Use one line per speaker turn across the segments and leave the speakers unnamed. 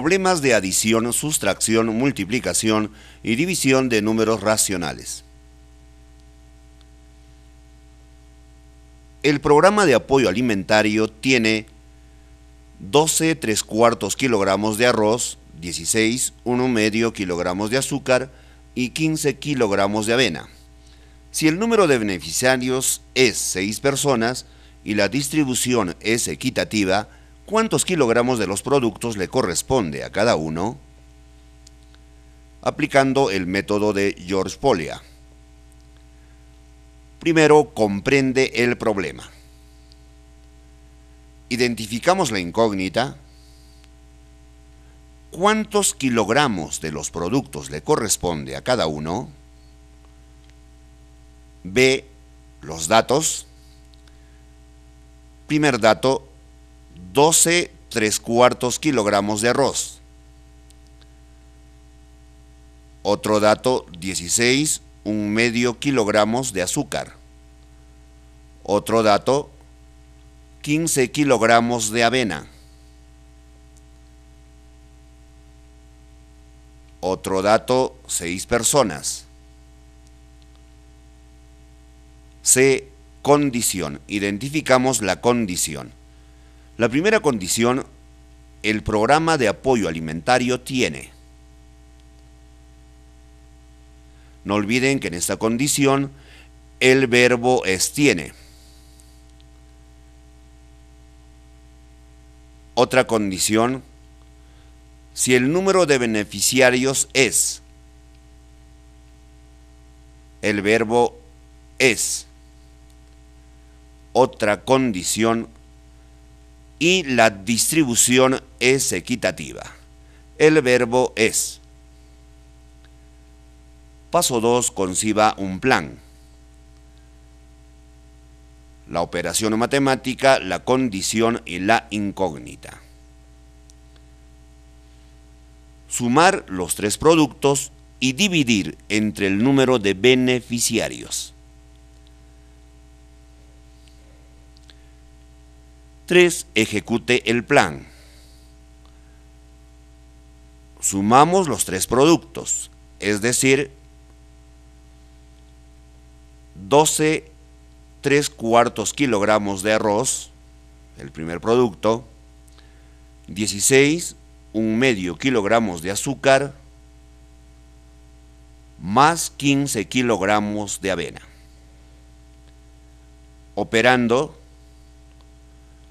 problemas de adición, sustracción, multiplicación y división de números racionales. El programa de apoyo alimentario tiene 12 3 cuartos kilogramos de arroz, 16 1 medio kilogramos de azúcar y 15 kilogramos de avena. Si el número de beneficiarios es 6 personas y la distribución es equitativa, ¿Cuántos kilogramos de los productos le corresponde a cada uno? Aplicando el método de George Polia. Primero, comprende el problema. Identificamos la incógnita. ¿Cuántos kilogramos de los productos le corresponde a cada uno? Ve Los datos. Primer dato, 12 tres cuartos kilogramos de arroz. Otro dato, 16 un medio kilogramos de azúcar. Otro dato, 15 kilogramos de avena. Otro dato, 6 personas. C. Condición. Identificamos la condición. La primera condición, el programa de apoyo alimentario tiene. No olviden que en esta condición el verbo es tiene. Otra condición, si el número de beneficiarios es, el verbo es. Otra condición, y la distribución es equitativa. El verbo es. Paso 2. Conciba un plan. La operación matemática, la condición y la incógnita. Sumar los tres productos y dividir entre el número de beneficiarios. 3. Ejecute el plan. Sumamos los tres productos, es decir, 12 3 cuartos kilogramos de arroz, el primer producto, 16 un medio kilogramos de azúcar, más 15 kilogramos de avena. Operando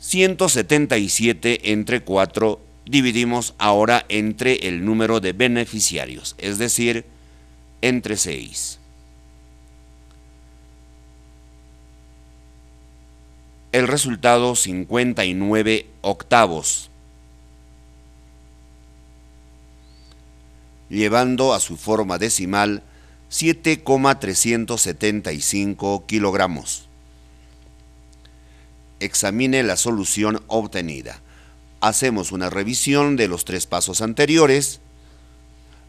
177 entre 4 dividimos ahora entre el número de beneficiarios, es decir, entre 6. El resultado 59 octavos, llevando a su forma decimal 7,375 kilogramos examine la solución obtenida. Hacemos una revisión de los tres pasos anteriores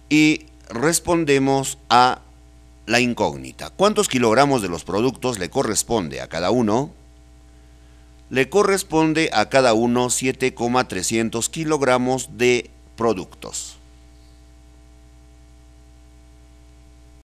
y respondemos a la incógnita. ¿Cuántos kilogramos de los productos le corresponde a cada uno? Le corresponde a cada uno 7,300 kilogramos de productos.